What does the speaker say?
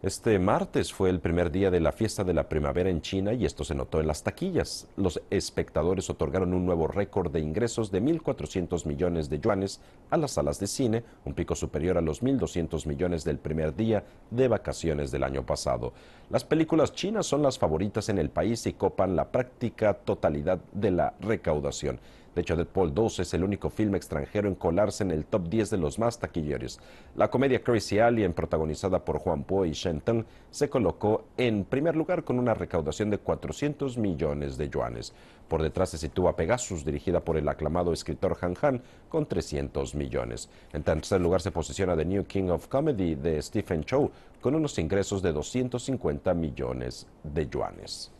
Este martes fue el primer día de la fiesta de la primavera en China y esto se notó en las taquillas. Los espectadores otorgaron un nuevo récord de ingresos de 1.400 millones de yuanes a las salas de cine, un pico superior a los 1.200 millones del primer día de vacaciones del año pasado. Las películas chinas son las favoritas en el país y copan la práctica totalidad de la recaudación. De hecho, Deadpool 2 es el único filme extranjero en colarse en el top 10 de los más taquilleros. La comedia Crazy Alien, protagonizada por Juan Po y Shen Teng, se colocó en primer lugar con una recaudación de 400 millones de yuanes. Por detrás se sitúa Pegasus, dirigida por el aclamado escritor Han Han, con 300 millones. En tercer lugar se posiciona The New King of Comedy de Stephen Chow, con unos ingresos de 250 millones de yuanes.